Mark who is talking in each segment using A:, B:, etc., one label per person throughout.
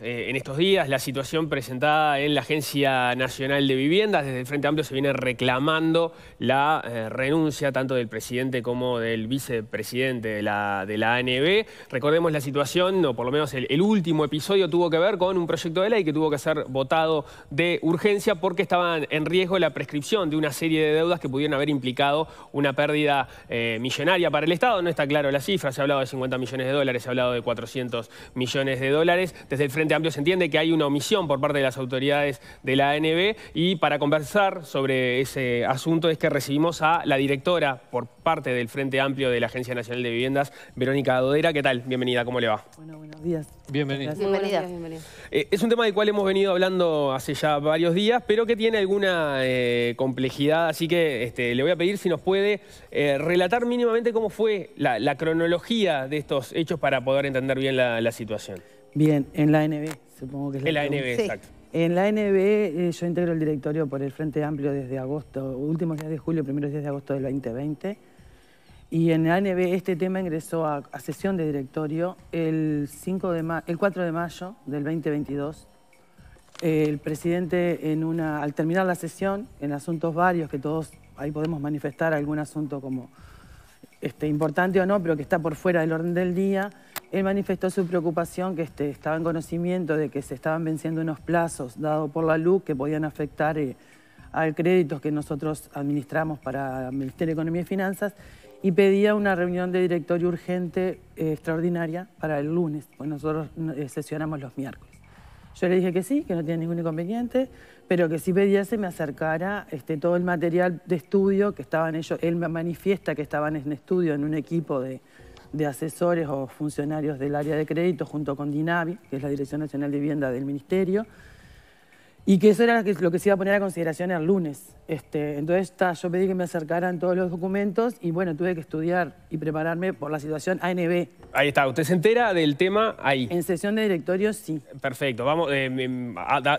A: Eh, en estos días la situación presentada en la Agencia Nacional de Viviendas. Desde el Frente Amplio se viene reclamando la eh, renuncia tanto del presidente como del vicepresidente de la, ANB. Recordemos la situación, o por lo menos el, último episodio tuvo que ver con un proyecto de ley que tuvo que ser votado de urgencia porque estaban en riesgo la prescripción de una serie de deudas que pudieron haber implicado una pérdida eh, millonaria para el Estado. No está claro la cifra, se ha hablado de 50 millones de dólares, se ha hablado de 400 millones de dólares. Desde el Frente Amplio se entiende que hay una omisión por parte de las autoridades de la ANB y para conversar sobre ese asunto es que recibimos a la directora por parte del Frente Amplio de la Agencia Nacional de Viviendas, Verónica Dodera. ¿Qué tal? Bienvenida, ¿cómo le va? Bueno,
B: buenos días.
C: Bienvenida.
A: Eh, es un tema del cual hemos venido hablando hace ya varios días, pero que tiene alguna eh, complejidad, así que este, le voy a pedir si nos puede eh, relatar mínimamente cómo fue la, cronología de estos hechos para poder entender bien la situación.
B: Bien, en la NB, supongo que es la En la NB, exacto. En la NB eh, yo integro el directorio por el Frente Amplio desde agosto, últimos días de julio, primeros días de agosto del 2020. Y en la NB este tema ingresó a, sesión de directorio el, 5 de el 4 de mayo del 2022. el presidente, en una, al terminar la sesión, en asuntos varios, que todos ahí podemos manifestar algún asunto como este, importante o no, pero que está por fuera del orden del día, él manifestó su preocupación que este, estaba en conocimiento de que se estaban venciendo unos plazos dados por la luz que podían afectar eh, al crédito que nosotros administramos para el Ministerio de Economía y Finanzas y pedía una reunión de directorio urgente eh, extraordinaria para el lunes, pues nosotros eh, sesionamos los miércoles. Yo le dije que sí, que no tenía ningún inconveniente, pero que si pedía se me acercara este, todo el material de estudio que estaban ellos, él manifiesta que estaban en estudio en un equipo de, de asesores o funcionarios del área de crédito junto con DINAVI, que es la Dirección Nacional de Vivienda del Ministerio, y que eso era lo que se iba a poner a consideración el lunes. Este, entonces, yo pedí que me acercaran todos los documentos y bueno, tuve que estudiar y prepararme por la situación ANB.
A: Ahí está, usted se entera del tema ahí. En sesión de directorio, sí. Perfecto, vamos, eh,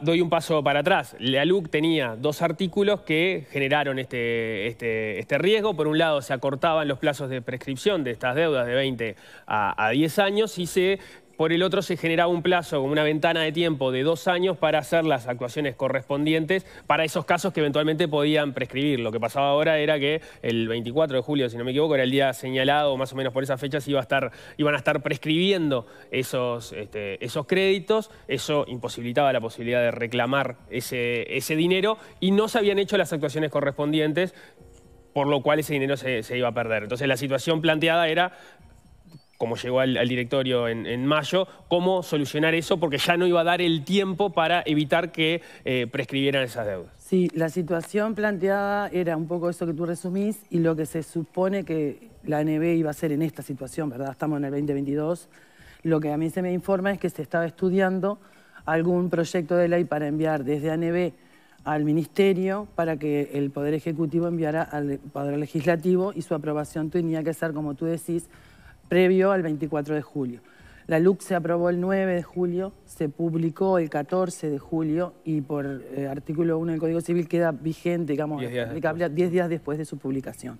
A: doy un paso para atrás. La LUC tenía dos artículos que generaron este, este, este riesgo. Por un lado, se acortaban los plazos de prescripción de estas deudas de 20 a, a 10 años y se por el otro, se generaba un plazo, una ventana de tiempo de dos años para hacer las actuaciones correspondientes para esos casos que eventualmente podían prescribir. Lo que pasaba ahora era que el 24 de julio, si no me equivoco, era el día señalado, más o menos por esas fechas, iba a estar, iban a estar prescribiendo esos, este, esos créditos. Eso imposibilitaba la posibilidad de reclamar ese, ese dinero y no se habían hecho las actuaciones correspondientes por lo cual ese dinero se, se, iba a perder. Entonces la situación planteada era como llegó al, directorio en, mayo, cómo solucionar eso, porque ya no iba a dar el tiempo para evitar que eh, prescribieran esas deudas.
B: Sí, la situación planteada era un poco eso que tú resumís y lo que se supone que la ANB iba a hacer en esta situación, ¿verdad? Estamos en el 2022. Lo que a mí se me informa es que se estaba estudiando algún proyecto de ley para enviar desde ANB al Ministerio para que el Poder Ejecutivo enviara al Poder Legislativo y su aprobación tenía que ser, como tú decís, previo al 24 de julio. La LUC se aprobó el 9 de julio, se publicó el 14 de julio y por eh, artículo 1 del Código Civil queda vigente, digamos, 10 días después de su publicación.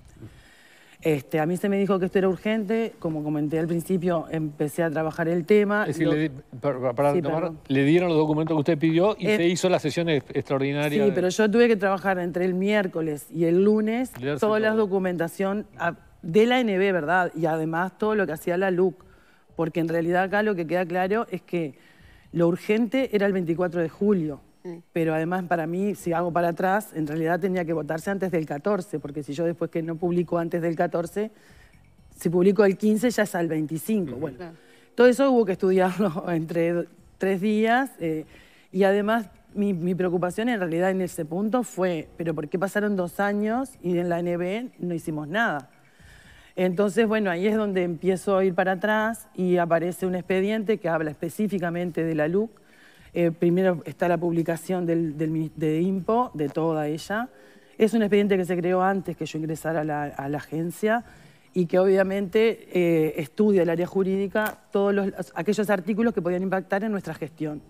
B: Este, a mí se me dijo que esto era urgente, como comenté al principio, empecé a trabajar el tema. Es decir, le,
C: para, le, dieron los documentos que usted pidió y se hizo la sesión extraordinaria. Sí, pero
B: yo tuve que trabajar entre el miércoles y el lunes todas toda la documentación de la NB, ¿verdad? Y además todo lo que hacía la LUC, porque en realidad acá lo que queda claro es que lo urgente era el 24 de julio, mm. pero además para mí, si hago para atrás, en realidad tenía que votarse antes del 14, porque si yo después que no publico antes del 14, si publico el 15 ya es al 25. Bueno, todo eso hubo que estudiarlo entre tres días eh, y además mi, mi, preocupación en realidad en ese punto fue, pero ¿por qué pasaron dos años y en la NB no hicimos nada? Entonces, bueno, ahí es donde empiezo a ir para atrás y aparece un expediente que habla específicamente de la LUC. Eh, primero está la publicación de IMPO, de toda ella. Es un expediente que se creó antes que yo ingresara a la, agencia y que obviamente eh, estudia el área jurídica todos aquellos artículos que podían impactar en nuestra gestión.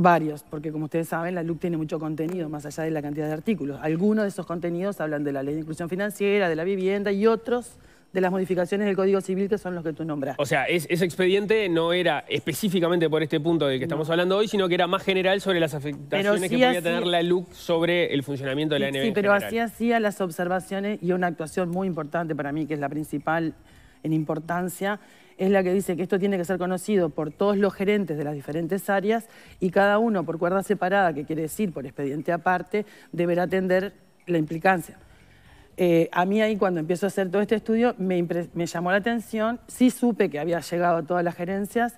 B: Varios, porque como ustedes saben, la LUC tiene mucho contenido, más allá de la cantidad de artículos. Algunos de esos contenidos hablan de la ley de inclusión financiera, de la vivienda y otros de las modificaciones del Código Civil que son los que tú nombras.
A: O sea, ese expediente no era específicamente por este punto del que estamos hablando hoy, sino que era más general sobre las afectaciones que podía tener la LUC sobre el funcionamiento de la NB. Sí, pero así
B: hacía las observaciones y una actuación muy importante para mí, que es la principal en importancia, es la que dice que esto tiene que ser conocido por todos los gerentes de las diferentes áreas y cada uno por cuerda separada, que quiere decir por expediente aparte, deberá atender la implicancia. Eh, a mí ahí cuando empiezo a hacer todo este estudio me, me llamó la atención, sí supe que había llegado a todas las gerencias,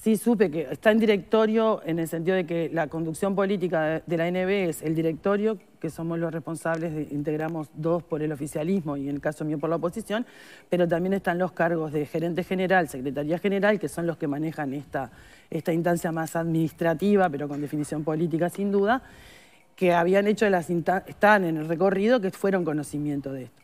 B: Sí, supe que está en directorio en el sentido de que la conducción política de la NB es el directorio, que somos los responsables, integramos dos por el oficialismo y en el caso mío por la oposición, pero también están los cargos de gerente general, secretaría general, que son los que manejan esta, esta instancia más administrativa, pero con definición política sin duda, que habían hecho, las están en el recorrido, que fueron conocimiento de esto.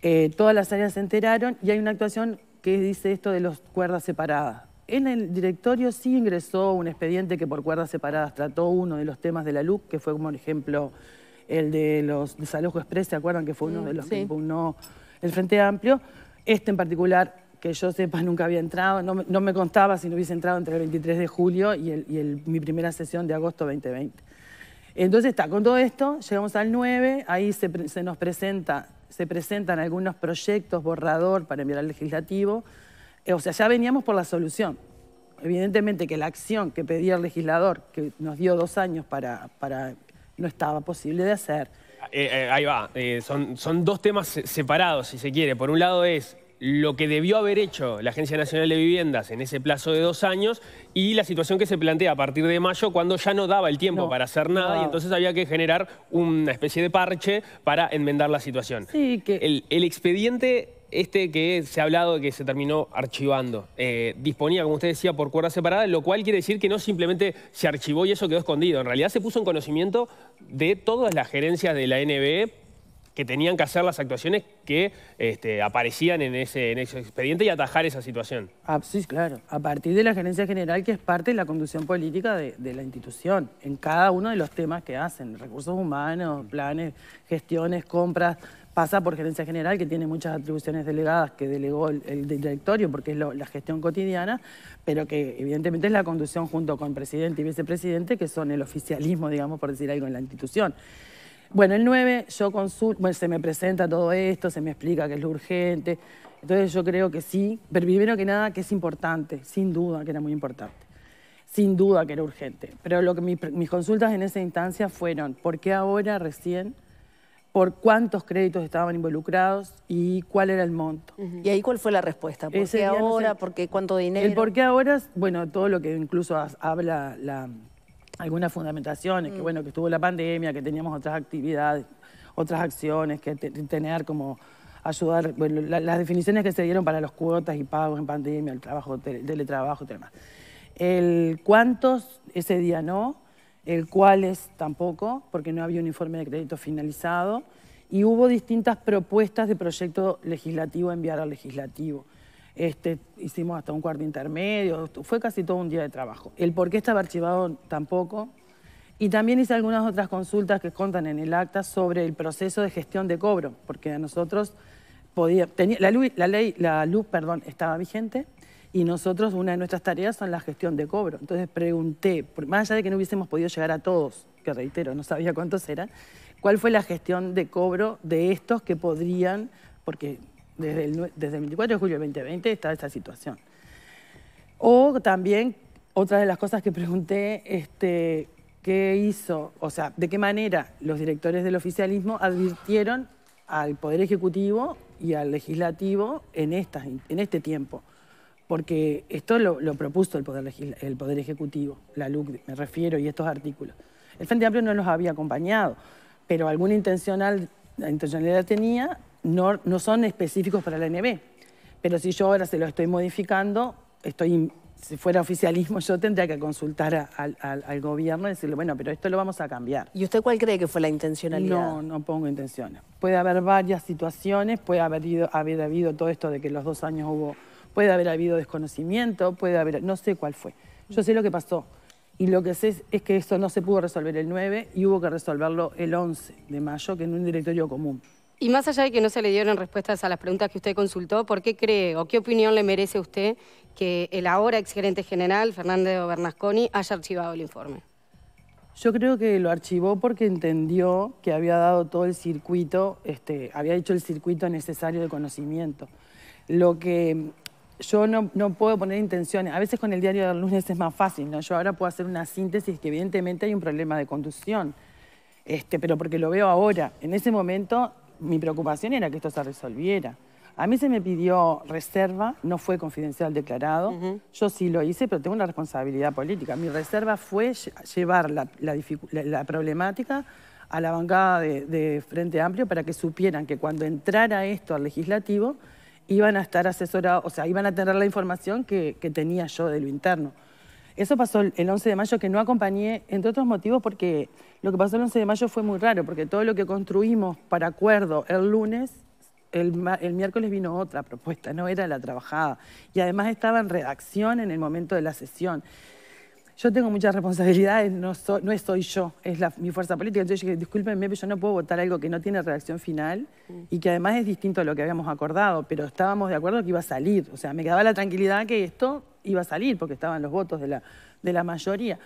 B: Eh, todas las áreas se enteraron y hay una actuación que dice esto de las cuerdas separadas en el directorio sí ingresó un expediente que por cuerdas separadas trató uno de los temas de la LUC, que fue como ejemplo el de los desalojos express, ¿se acuerdan que fue uno de los mm, que impugnó el Frente Amplio? Este en particular, que yo sepa, nunca había entrado, no, me contaba si no hubiese entrado entre el 23 de julio y, mi primera sesión de agosto 2020. Entonces está, con todo esto llegamos al 9, ahí se, nos presenta, se presentan algunos proyectos borrador para enviar al legislativo, eh, o sea, ya veníamos por la solución. Evidentemente que la acción que pedía el legislador, que nos dio dos años para, para no estaba posible de hacer.
A: Eh, eh, ahí va, son, son dos temas separados, si se quiere. Por un lado es lo que debió haber hecho la Agencia Nacional de Viviendas en ese plazo de dos años y la situación que se plantea a partir de mayo cuando ya no daba el tiempo para hacer nada y entonces había que generar una especie de parche para enmendar la situación. Sí, que... el expediente este que se ha hablado de que se terminó archivando, eh, disponía, como usted decía, por cuerda separada, lo cual quiere decir que no simplemente se archivó y eso quedó escondido. En realidad se puso en conocimiento de todas las gerencias de la NBE que tenían que hacer las actuaciones que este, aparecían en ese, expediente y atajar esa situación.
B: Ah, sí, claro. A partir de la gerencia general, que es parte de la conducción política de la institución, en cada uno de los temas que hacen, recursos humanos, planes, gestiones, compras, pasa por gerencia general, que tiene muchas atribuciones delegadas que delegó el, directorio, porque es la gestión cotidiana, pero que evidentemente es la conducción junto con presidente y vicepresidente, que son el oficialismo, digamos, por decir algo, en la institución. Bueno, el 9 yo consulto, se me presenta todo esto, se me explica que es lo urgente, entonces yo creo que sí, pero primero que nada que es importante, sin duda que era muy importante sin duda que era urgente. Pero lo que mis, consultas en esa instancia fueron, ¿por qué ahora recién por cuántos créditos estaban involucrados y cuál era el monto. ¿Y ahí cuál fue la respuesta? ¿Por qué ahora?
D: ¿Por qué cuánto dinero? El por
B: qué ahora, bueno, todo lo que incluso habla algunas fundamentaciones, que mm. bueno, que estuvo la pandemia, que teníamos otras actividades, otras acciones, que tener como ayudar, bueno, las definiciones que se dieron para las cuotas y pagos en pandemia, el trabajo, teletrabajo y demás. El cuántos ese día no, el cual es tampoco, porque no había un informe de crédito finalizado, y hubo distintas propuestas de proyecto legislativo a enviar al legislativo. Este, hicimos hasta un cuarto intermedio, fue casi todo un día de trabajo. El por qué estaba archivado tampoco. Y también hice algunas otras consultas que contan en el acta sobre el proceso de gestión de cobro, porque a nosotros podía, tenía, la, luz, la ley, la luz, perdón, estaba vigente, y nosotros, una de nuestras tareas son la gestión de cobro. Entonces pregunté, más allá de que no hubiésemos podido llegar a todos, que reitero, no sabía cuántos eran, ¿cuál fue la gestión de cobro de estos que podrían, porque desde el, 24 de julio de 2020 está esta situación? O también, otra de las cosas que pregunté, este, ¿qué hizo? O sea, ¿de qué manera los directores del oficialismo advirtieron al Poder Ejecutivo y al Legislativo en, estas, en este tiempo? porque esto lo, propuso el poder, el poder Ejecutivo, la LUC, me refiero, y estos artículos. El Frente Amplio no los había acompañado, pero alguna intencional, intencionalidad tenía, no, son específicos para la NB. Pero si yo ahora se lo estoy modificando, estoy, si fuera oficialismo, yo tendría que consultar al, gobierno y decirle, bueno, pero esto lo vamos a cambiar. ¿Y usted cuál cree que fue la intencionalidad? No, no pongo intenciones. Puede haber varias situaciones, puede haber, haber habido todo esto de que los dos años hubo Puede haber habido desconocimiento, puede haber... No sé cuál fue. Yo sé lo que pasó. Y lo que sé es, que esto no se pudo resolver el 9 y hubo que resolverlo el 11 de mayo, que en un directorio común.
D: Y más allá de que no se le dieron respuestas a las preguntas que usted consultó, ¿por qué cree o qué opinión le merece a usted que el ahora exgerente general, Fernando Bernasconi, haya archivado el informe?
B: Yo creo que lo archivó porque entendió que había dado todo el circuito, este, había hecho el circuito necesario de conocimiento. Lo que yo no, puedo poner intenciones. A veces con el diario del lunes es más fácil, Yo ahora puedo hacer una síntesis que evidentemente hay un problema de conducción, este, pero porque lo veo ahora. En ese momento mi preocupación era que esto se resolviera. A mí se me pidió reserva, no fue confidencial declarado. Yo sí lo hice, pero tengo una responsabilidad política. Mi reserva fue llevar la, la, problemática a la bancada de Frente Amplio para que supieran que cuando entrara esto al legislativo iban a estar asesorados, o sea, iban a tener la información que, tenía yo de lo interno. Eso pasó el 11 de mayo que no acompañé, entre otros motivos, porque lo que pasó el 11 de mayo fue muy raro, porque todo lo que construimos para acuerdo el lunes, el, el, miércoles vino otra propuesta, no era la trabajada. Y además estaba en redacción en el momento de la sesión yo tengo muchas responsabilidades, no, soy, yo, es mi fuerza política. Entonces dije, discúlpenme, pero yo no puedo votar algo que no tiene redacción final mm. y que además es distinto a lo que habíamos acordado, pero estábamos de acuerdo que iba a salir. O sea, me quedaba la tranquilidad que esto iba a salir porque estaban los votos de la, de la mayoría.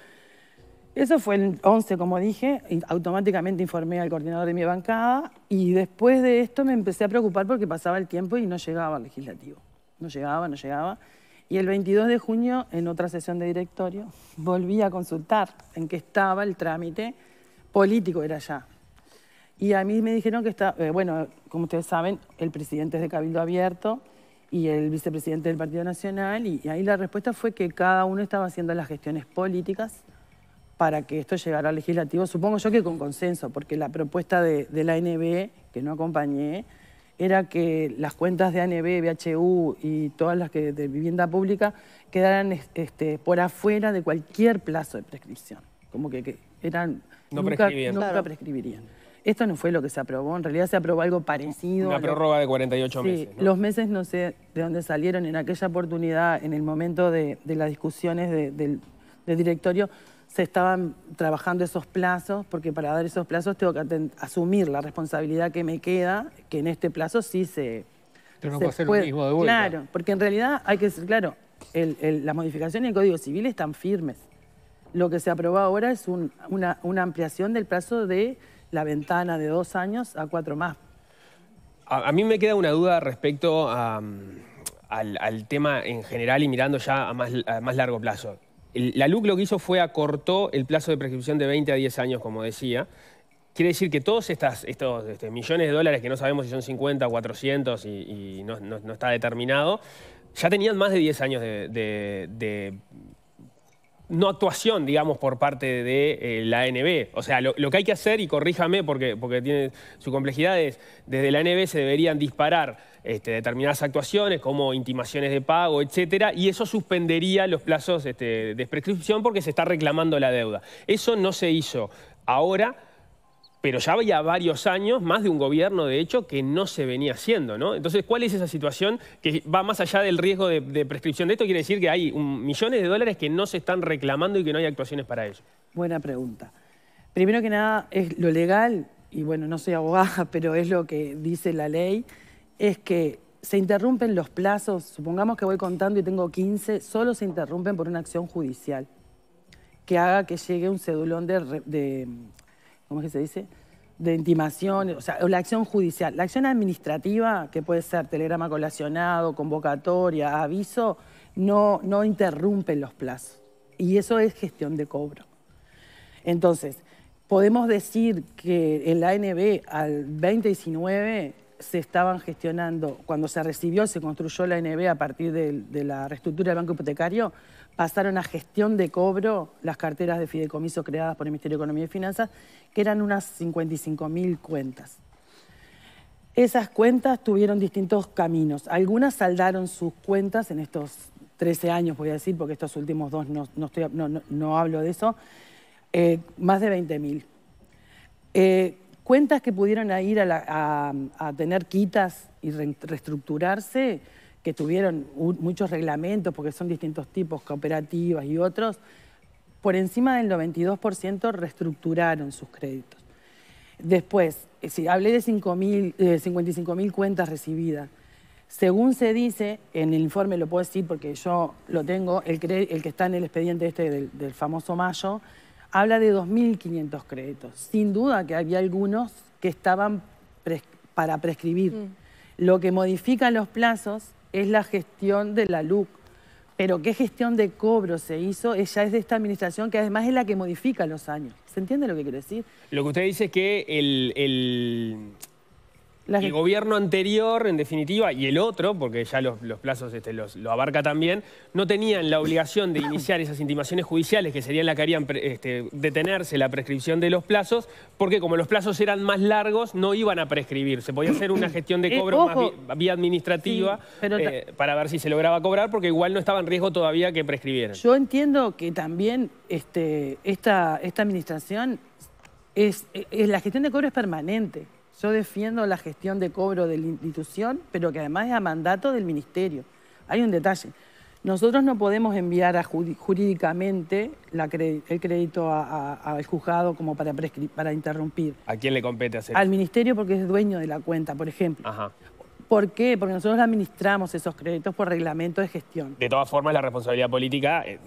B: Eso fue el 11, como dije, y automáticamente informé al coordinador de mi bancada y después de esto me empecé a preocupar porque pasaba el tiempo y no llegaba al legislativo. No llegaba, no llegaba. Y el 22 de junio, en otra sesión de directorio, volví a consultar en qué estaba el trámite político, era ya. Y a mí me dijeron que está, eh, bueno, como ustedes saben, el presidente es de Cabildo Abierto y el vicepresidente del Partido Nacional, y, ahí la respuesta fue que cada uno estaba haciendo las gestiones políticas para que esto llegara al legislativo, supongo yo que con consenso, porque la propuesta de, de la NB, que no acompañé, era que las cuentas de ANB, BHU y todas las que de vivienda pública quedaran este, por afuera de cualquier plazo de prescripción. Como que, eran,
C: no nunca, nunca
B: prescribirían. Esto no fue lo que se aprobó, en realidad se aprobó algo parecido. Una prórroga de 48 meses. Los meses no sé de dónde salieron en aquella oportunidad, en el momento de, las discusiones del directorio, se estaban trabajando esos plazos, porque para dar esos plazos tengo que asumir la responsabilidad que me queda, que en este plazo sí se...
C: Pero no puede hacer lo mismo de vuelta. Claro,
B: porque en realidad hay que ser claro, el, las modificaciones del Código Civil están firmes. Lo que se aprobó ahora es una, ampliación del plazo de la ventana de dos años a cuatro más.
A: A, mí me queda una duda respecto al, tema en general y mirando ya a más largo plazo. La LUC lo que hizo fue acortó el plazo de prescripción de 20 a 10 años, como decía. Quiere decir que todos estas, estos este, millones de dólares, que no sabemos si son 50 o 400 y, no, está determinado, ya tenían más de 10 años de, de no actuación, digamos, por parte de eh, la ANB. O sea, lo, que hay que hacer, y corríjame porque, tiene su complejidad, es desde la ANB se deberían disparar este, determinadas actuaciones como intimaciones de pago, etcétera, y eso suspendería los plazos este, de prescripción porque se está reclamando la deuda. Eso no se hizo ahora pero ya había varios años, más de un gobierno de hecho, que no se venía haciendo, ¿no? Entonces, ¿cuál es esa situación que va más allá del riesgo de, prescripción de esto? Quiere decir que hay millones de dólares que no se están reclamando y que no hay actuaciones para ello.
B: Buena pregunta. Primero que nada, es lo legal, y bueno, no soy abogada, pero es lo que dice la ley, es que se interrumpen los plazos, supongamos que voy contando y tengo 15, solo se interrumpen por una acción judicial que haga que llegue un cedulón de ¿cómo es que se dice? De intimación, o sea, la acción judicial. La acción administrativa, que puede ser telegrama colacionado, convocatoria, aviso, no, no interrumpe los plazos. Y eso es gestión de cobro. Entonces, podemos decir que en la ANB al 2019 se estaban gestionando, cuando se recibió, se construyó la ANB a partir de la reestructura del banco hipotecario, pasaron a gestión de cobro las carteras de fideicomiso creadas por el Ministerio de Economía y Finanzas, que eran unas 55.000 cuentas. Esas cuentas tuvieron distintos caminos. Algunas saldaron sus cuentas en estos 13 años, voy a decir, porque estos últimos dos no, hablo de eso, eh, más de 20.000. Eh, cuentas que pudieron ir a tener quitas y reestructurarse, que tuvieron muchos reglamentos, porque son distintos tipos, cooperativas y otros, por encima del 92% reestructuraron sus créditos. Después, eh, si hablé de 55.000 cuentas recibidas. Según se dice, en el informe lo puedo decir porque yo lo tengo, el, el que está en el expediente este del, famoso Mayo, habla de 2.500 créditos. Sin duda que había algunos que estaban para prescribir. Mm. Lo que modifica los plazos es la gestión de la LUC. Pero qué gestión de cobro se hizo, ella es de esta administración que además es la que modifica los años. ¿Se entiende lo que quiere decir?
A: Lo que usted dice es que el el gobierno anterior, en definitiva, y el otro, porque ya los, plazos este, los, lo abarca también, no tenían la obligación de iniciar esas intimaciones judiciales, que serían las que harían este, detenerse la prescripción de los plazos, porque como los plazos eran más largos, no iban a prescribir. Se podía hacer una gestión de eh, cobro más vía, administrativa eh, para ver si se lograba cobrar, porque igual no estaba en riesgo todavía que prescribieran. Yo
B: entiendo que también este, esta, esta administración es, la gestión de cobro es permanente. Yo defiendo la gestión de cobro de la institución, pero que además es a mandato del ministerio. Hay un detalle. Nosotros no podemos enviar jurídicamente el crédito al juzgado como para, para interrumpir.
A: ¿A quién le compete hacer? Al
B: ministerio porque es dueño de la cuenta, por ejemplo. Ajá. ¿Por qué? Porque nosotros administramos esos créditos por reglamento de gestión.
A: De todas formas, la responsabilidad política eh,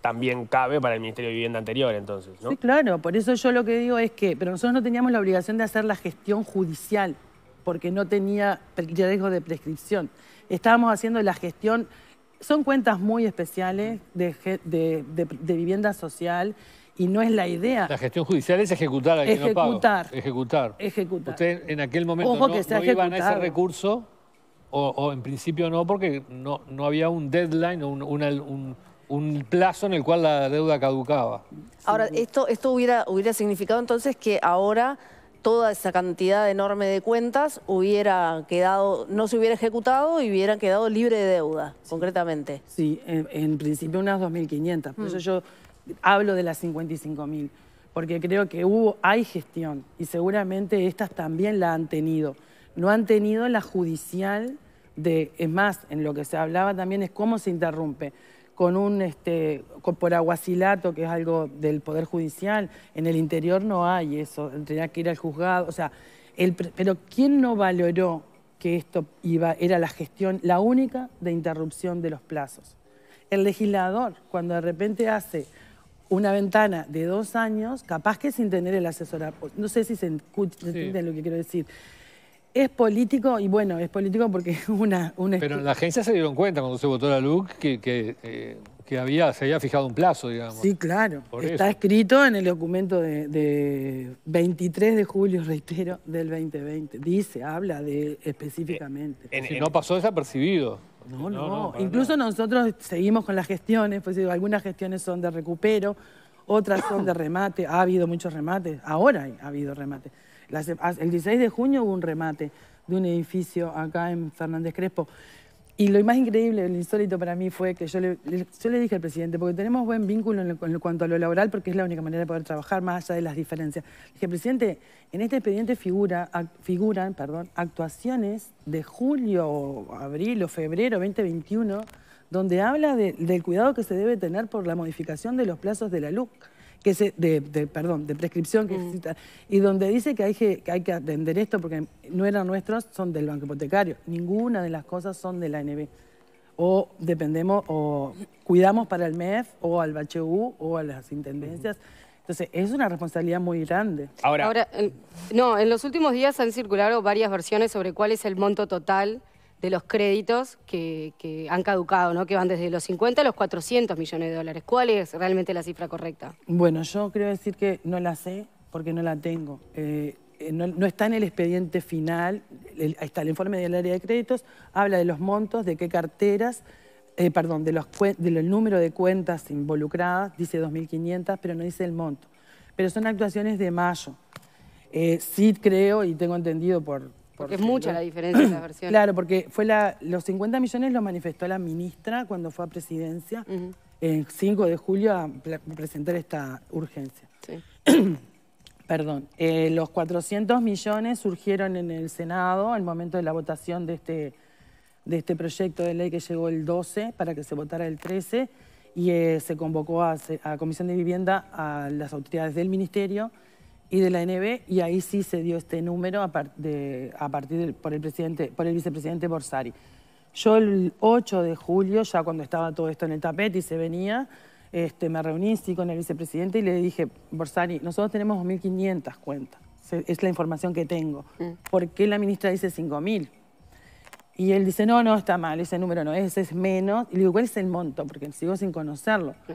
A: también cabe para el Ministerio de Vivienda anterior, entonces, ¿no? Sí,
B: claro. Por eso yo lo que digo es que... Pero nosotros no teníamos la obligación de hacer la gestión judicial porque no tenía riesgo de prescripción. Estábamos haciendo la gestión... Son cuentas muy especiales de vivienda social y no es la idea. La
C: gestión judicial es ejecutar a ejecutar, no pago. Ejecutar. Ejecutar. Usted en aquel momento no, iban a ese recurso, o, en principio no, porque no, no había un deadline, un, un, plazo en el cual la deuda caducaba.
D: Ahora, esto, esto hubiera, hubiera significado entonces que ahora toda esa cantidad enorme de cuentas hubiera quedado, no se hubiera ejecutado y hubieran quedado libre de deuda,
B: concretamente. Sí, en, principio unas 2.500. Por eso mm. yo hablo de las 55.000, porque creo que hubo, hay gestión y seguramente estas también la han tenido. No han tenido la judicial de, es más, en lo que se hablaba también es cómo se interrumpe con un este, por aguacilato, que es algo del Poder Judicial, en el interior no hay eso, tendría que ir al juzgado, o sea, pero ¿quién no valoró que esto iba, era la gestión, la única de interrupción de los plazos? El legislador, cuando de repente hace una ventana de dos años, capaz que sin tener el asesorado. No sé si se entiende lo que quiero decir. Es político, y bueno, es político porque una... una Pero la
C: agencia se dieron cuenta cuando se votó la LUC que, que, eh, había, se había fijado un plazo, digamos. Sí,
B: claro. Está escrito en el documento de, de, 23 de julio, reitero, del 2020. Dice, habla de eh, específicamente.
C: no pasó desapercibido.
B: No, no. Incluso nosotros seguimos con las gestiones, pues algunas gestiones son de recupero, otras son de remate, ha habido muchos remates, ahora ha habido remates. Ah, el 16 de junio hubo un remate de un edificio acá en Fernández Crespo. Y lo más increíble, lo insólito para mí fue que yo le, dije al presidente, porque tenemos buen vínculo en, cuanto a lo laboral, porque es la única manera de poder trabajar más allá de las diferencias. Le dije, presidente, en este expediente figuran actuaciones de julio, abril o febrero 2021, donde habla del cuidado que se debe tener por la modificación de los plazos de la LUC que se, de, perdón, de prescripción, que mm. y donde dice que hay, que hay que atender esto porque no eran nuestros, son del Banco Hipotecario. Ninguna de las cosas son de la ANB. O dependemos, o cuidamos para el MEF, o al BHU, o a las intendencias. Entonces, es una responsabilidad muy grande. Ahora, Ahora
D: no, en los últimos días han circulado varias versiones sobre cuál es el monto total de los créditos que, han caducado, ¿no? que van desde los 50 a los 400 millones de dólares. ¿Cuál es realmente la cifra correcta?
B: Bueno, yo creo decir que no la sé porque no la tengo. Eh, eh, no, está en el expediente final, ahí está el informe del área de créditos, habla de los montos, de qué carteras, eh, perdón, del número de cuentas involucradas, dice 2.500, pero no dice el monto. Pero son actuaciones de mayo. sí creo y tengo entendido por, porque, es mucha la
D: diferencia de las versiones. Claro,
B: porque fue los 50 millones los manifestó la ministra cuando fue a presidencia, el 5 de julio, a presentar esta urgencia. Sí. Perdón. Eh, los 400 millones surgieron en el Senado al momento de la votación de este, este proyecto de ley que llegó el 12 para que se votara el 13 y eh, se convocó a Comisión de Vivienda a las autoridades del Ministerio y de la NB y ahí sí se dio este número a, a partir por el presidente por el vicepresidente Borsari. Yo el 8 de julio, ya cuando estaba todo esto en el tapete y se venía, este, me reuní con el vicepresidente y le dije, Borsari, nosotros tenemos 2.500 cuentas, es la información que tengo. Mm. ¿Por qué la ministra dice 5.000? Y él dice, no, no, está mal, ese número no es, es menos. Y le digo, ¿cuál es el monto? Porque sigo sin conocerlo. Mm.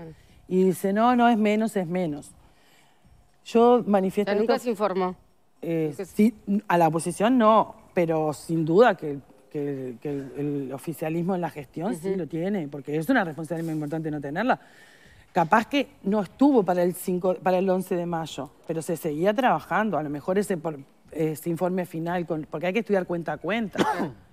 B: Y dice, no, no, es menos, es menos. Yo manifiesto... Eh, nunca se informó. sí, a la oposición no, pero sin duda que, el, oficialismo en la gestión sí lo tiene, porque es una responsabilidad muy importante no tenerla. Capaz que no estuvo para el, para el 11 de mayo, pero se seguía trabajando. A lo mejor ese, ese informe final, porque hay que estudiar cuenta a cuenta.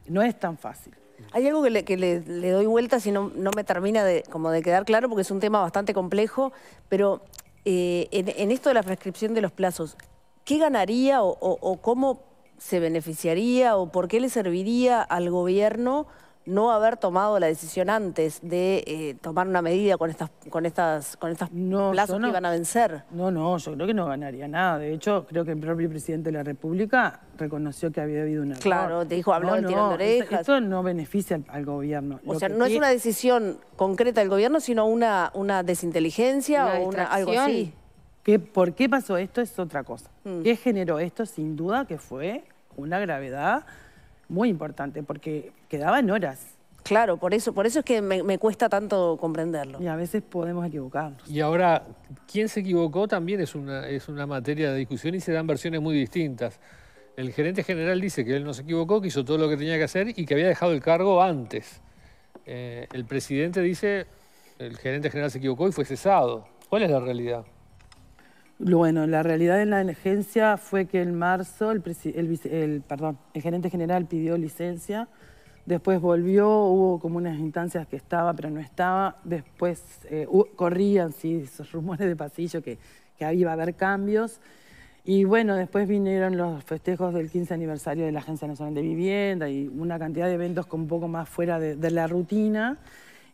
B: no es tan fácil.
D: Hay algo que le, doy vuelta, si no, no, me termina de, como de quedar claro porque es un tema bastante complejo, pero eh, en, esto de la prescripción de los plazos, ¿qué ganaría o, o cómo se beneficiaría o por qué le serviría al gobierno no haber tomado la decisión antes de eh, tomar una medida con estas con estas con estas no, plazos que iban a
B: vencer. No, no, yo creo que no ganaría nada. De hecho, creo que el propio presidente de la República reconoció que había habido una Claro, te dijo, habló no, del Esto no beneficia al, gobierno. O sea, no es una
D: decisión concreta del gobierno, sino una, una desinteligencia o algo así.
B: ¿Por qué pasó esto? Es otra cosa. Mm. ¿Qué generó esto? Sin duda que fue una gravedad muy importante, porque quedaban horas. Claro, por eso, por eso es que me, cuesta tanto comprenderlo. Y a veces podemos equivocarnos.
C: Y ahora, ¿quién se equivocó también es una, es una materia de discusión y se dan versiones muy distintas? El gerente general dice que él no se equivocó, que hizo todo lo que tenía que hacer y que había dejado el cargo antes. Eh, el presidente dice, el gerente general se equivocó y fue cesado. ¿Cuál es la realidad?
B: Bueno, la realidad en la emergencia fue que en marzo el, gerente general pidió licencia, después volvió, hubo como unas instancias que estaba pero no estaba, después eh, corrían sí, esos rumores de pasillo que, que iba a haber cambios. Y bueno, después vinieron los festejos del 15 aniversario de la Agencia Nacional de Vivienda y una cantidad de eventos con un poco más fuera de, la rutina.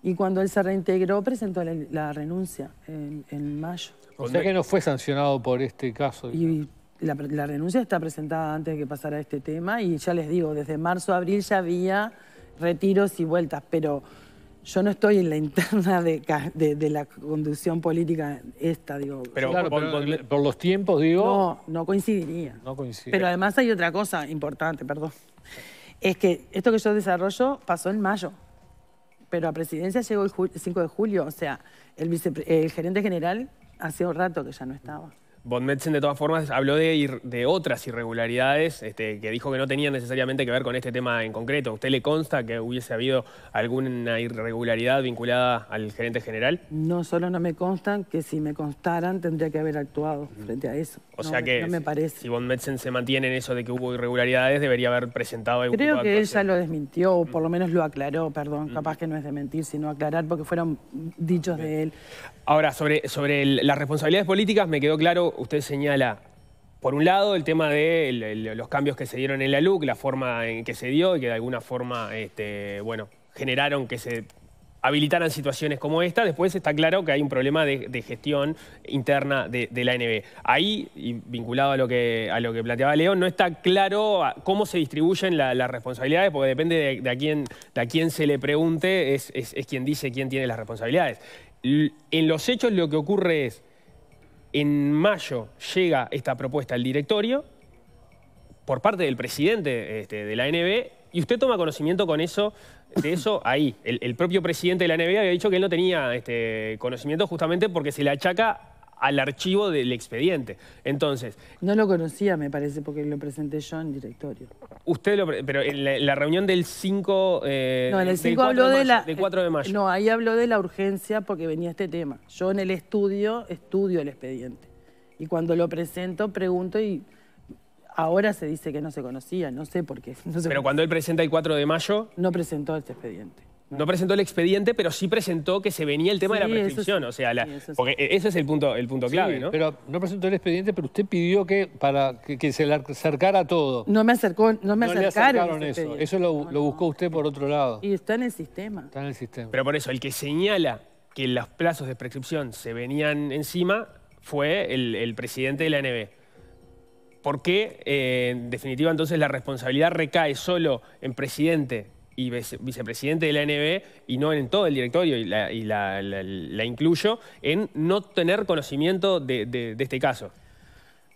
B: Y cuando él se reintegró, presentó la, renuncia en mayo. O sea e. que
C: no fue sancionado por este caso.
B: Y la, renuncia está presentada antes de que pasara este tema y ya les digo, desde marzo a abril ya había retiros y vueltas, pero yo no estoy en la interna de, la conducción política esta, digo. Pero, por, los tiempos, digo... No, no coincidiría. No coincide. Pero además hay otra cosa importante, perdón. Es que esto que yo desarrollo pasó en mayo pero a presidencia llegó el, 5 de julio, o sea, el, el gerente general Hace un rato que ya no estaba.
A: Von Metzen, de todas formas, habló de, de otras irregularidades este, que dijo que no tenían necesariamente que ver con este tema en concreto. ¿Usted le consta que hubiese habido alguna irregularidad vinculada al gerente general?
B: No solo no me constan, que si me constaran tendría que haber actuado mm. frente a eso. O sea que me parece.
A: si Von Metzen se mantiene en eso de que hubo irregularidades, debería haber presentado algún Creo que
B: ella lo desmintió, o por mm. lo menos lo aclaró, perdón, mm. capaz que no es de mentir, sino aclarar, porque fueron dichos de él.
A: Ahora, sobre, sobre las responsabilidades políticas, me quedó claro, usted señala, por un lado, el tema de los cambios que se dieron en la LUC, la forma en que se dio y que de alguna forma, este, bueno, generaron que se habilitaran situaciones como esta. Después está claro que hay un problema de, gestión interna de, la NB. Ahí, vinculado a lo que, a lo que planteaba León, no está claro cómo se distribuyen las responsabilidades, porque depende de, de, a quién, a quién se le pregunte, es, es, es quien dice quién tiene las responsabilidades. En los hechos lo que ocurre es, en mayo llega esta propuesta al directorio por parte del presidente este, de la NB y usted toma conocimiento con eso, de eso ahí. El, propio presidente de la NB había dicho que él no tenía este, conocimiento justamente porque se le achaca al archivo del expediente. Entonces...
B: No lo conocía, me parece, porque lo presenté yo en directorio.
A: Usted lo... Pero en la, reunión del 5... Eh, no, en el 5 habló de, la... 4 de mayo. Eh, no,
B: ahí habló de la urgencia porque venía este tema. Yo en el estudio estudio el expediente. Y cuando lo presento, pregunto y... Ahora se dice que no se conocía, no sé por qué. Pero
A: cuando él presenta el 4 de mayo...
B: No presentó este
A: expediente. No presentó el expediente, pero sí presentó que se venía el tema de la prescripción. o sea, porque e-, ese es el punto, el punto clave, ¿no?
C: Pero no presentó el expediente, pero usted pidió que, para, se le acercara todo.
B: No me acercó, no acercaron. eso.
C: Eso lo, buscó usted por otro lado.
B: Y está en el sistema.
C: Está en el
A: sistema. Pero por eso, el que señala que los plazos de prescripción se venían encima fue el, presidente de la NB. ¿Por qué, eh, en definitiva, entonces la responsabilidad recae solo en presidente y vicepresidente de la NB, y no en todo el directorio, y la, incluyo, en no tener conocimiento de, este caso.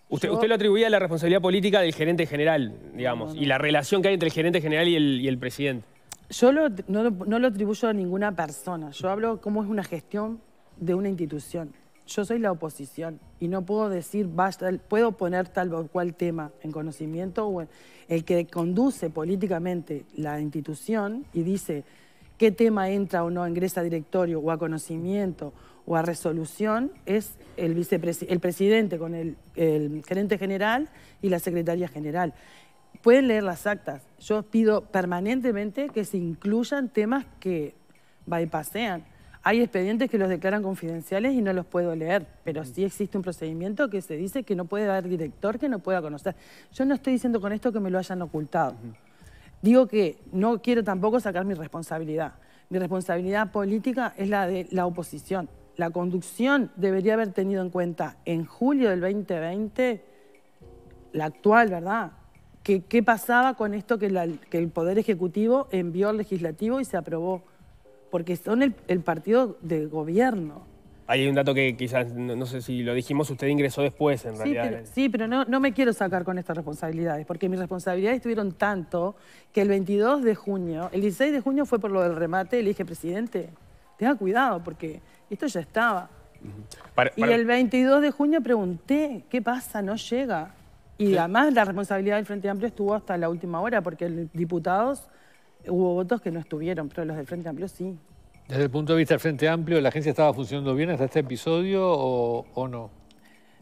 A: Usted, usted, lo atribuía a la responsabilidad política del gerente general, digamos, y la relación que hay entre el gerente general y el, presidente.
B: Yo no, no lo atribuyo a ninguna persona. Yo hablo cómo es una gestión de una institución yo soy la oposición y no puedo decir, basta, puedo poner tal o cual tema en conocimiento o el que conduce políticamente la institución y dice qué tema entra o no ingresa a directorio o a conocimiento o a resolución es el, el presidente con el, el gerente general y la secretaria general. Pueden leer las actas. Yo pido permanentemente que se incluyan temas que bypasean hay expedientes que los declaran confidenciales y no los puedo leer, pero sí existe un procedimiento que se dice que no puede haber director que no pueda conocer. Yo no estoy diciendo con esto que me lo hayan ocultado. Digo que no quiero tampoco sacar mi responsabilidad. Mi responsabilidad política es la de la oposición. La conducción debería haber tenido en cuenta en julio del 2020, la actual, ¿verdad? ¿Qué, qué pasaba con esto que, que el Poder Ejecutivo envió al Legislativo y se aprobó? porque son el, partido de gobierno.
A: Hay un dato que quizás, no, sé si lo dijimos, usted ingresó después en realidad. sí,
B: pero no, me quiero sacar con estas responsabilidades, porque mis responsabilidades tuvieron tanto que el 22 de junio, el 16 de junio fue por lo del remate, le dije, presidente, tenga cuidado, porque esto ya estaba. Y el 22 de junio pregunté, ¿qué pasa? No llega. Y además la responsabilidad del Frente Amplio estuvo hasta la última hora, porque los diputados hubo votos que no estuvieron, pero los del Frente Amplio sí.
C: Desde el punto de vista del Frente Amplio, ¿la agencia estaba funcionando bien hasta este episodio o, no?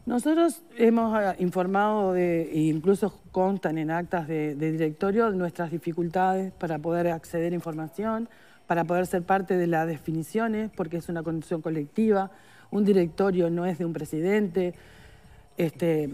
B: Nosotros hemos ah, informado, de, e incluso constan en actas de, de directorio, nuestras dificultades para poder acceder a información, para poder ser parte de las definiciones, porque es una condición colectiva. Un directorio no es de un presidente. Este,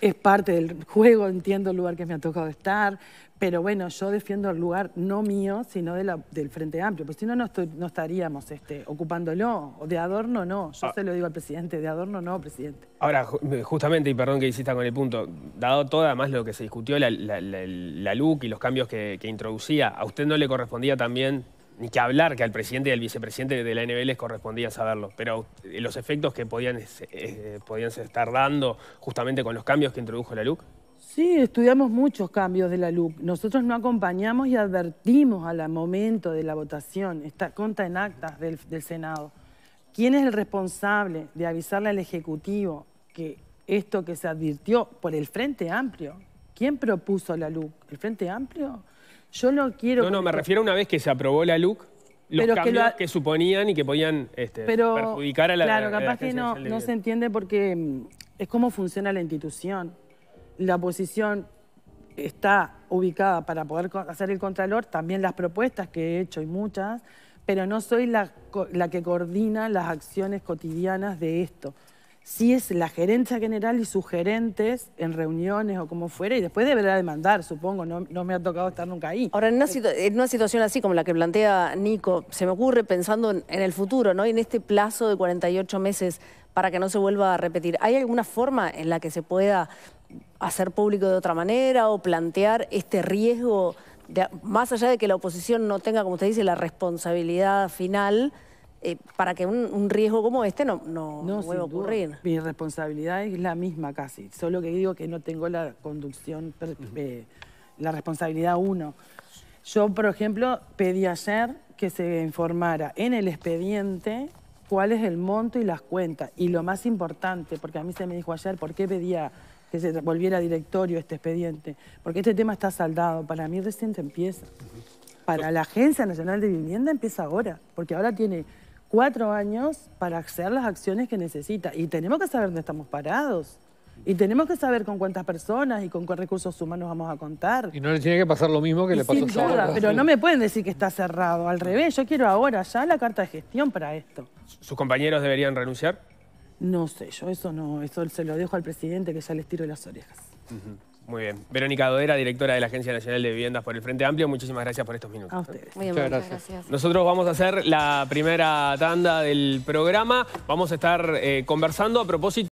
B: es parte del juego, entiendo el lugar que me ha tocado estar, pero bueno, yo defiendo el lugar no mío, sino de la, del Frente Amplio, porque si no, no, estaríamos este, ocupándolo. De adorno no, yo ah. se lo digo al presidente, de adorno no, presidente.
A: Ahora, justamente, y perdón que hiciste con el punto, dado todo además lo que se discutió, la, la, LUC y los cambios que, que introducía, ¿a usted no le correspondía también ni que hablar que al presidente y al vicepresidente de la NBL les correspondía saberlo, pero eh, los efectos que podían, eh, eh, podían estar dando justamente con los cambios que introdujo la LUC.
B: Sí, estudiamos muchos cambios de la LUC. Nosotros no acompañamos y advertimos al momento de la votación, esta conta en actas del, del Senado. ¿Quién es el responsable de avisarle al Ejecutivo que esto que se advirtió por el Frente Amplio, ¿quién propuso la LUC? ¿El Frente Amplio? Yo no quiero... No, no, me refiero
A: a una vez que se aprobó la LUC, los cambios que, suponían y que podían este, perjudicar a la Claro, capaz que no, se
B: entiende porque mm, es cómo funciona la institución. La oposición está ubicada para poder hacer el contralor, también las propuestas que he hecho y muchas, pero no soy la, la que coordina las acciones cotidianas de esto si es la gerencia general y sus gerentes en reuniones o como fuera, y después deberá demandar, supongo, no, me ha tocado estar nunca ahí. Ahora, en una, una, situación así como la que plantea Nico, se me ocurre
D: pensando en, el futuro, ¿no? en este plazo de 48 meses para que no se vuelva a repetir, ¿hay alguna forma en la que se pueda hacer público de otra manera o plantear este riesgo, más allá de que la oposición no tenga, como usted dice, la responsabilidad final? Eh, para que un, riesgo como este no,
B: no, ocurrir. Mi responsabilidad es la misma casi, solo que digo que no tengo la conducción, eh, la responsabilidad uno. Yo, por ejemplo, pedí ayer que se informara en el expediente cuál es el monto y las cuentas. Y lo más importante, porque a mí se me dijo ayer, ¿por qué pedía que se volviera a directorio este expediente? Porque este tema está saldado, para mí recién empieza. Para la Agencia Nacional de Vivienda empieza ahora, porque ahora tiene cuatro años para hacer las acciones que necesita. Y tenemos que saber dónde estamos parados. Y tenemos que saber con cuántas personas y con qué recursos humanos vamos a contar. Y
C: no le tiene que pasar lo mismo que le pasó a sí Pero no
B: me pueden decir que está cerrado. Al revés, yo quiero ahora ya la carta de gestión para esto.
A: ¿Sus compañeros deberían renunciar?
B: No sé, yo eso no, eso se lo dejo al presidente que ya les tiro las orejas.
A: Muy bien. Verónica Dodera, directora de la Agencia Nacional de Viviendas por el Frente Amplio, muchísimas gracias por estos minutos. A ustedes. muchas gracias. Nosotros vamos a hacer la primera tanda del programa. Vamos a estar eh, conversando a propósito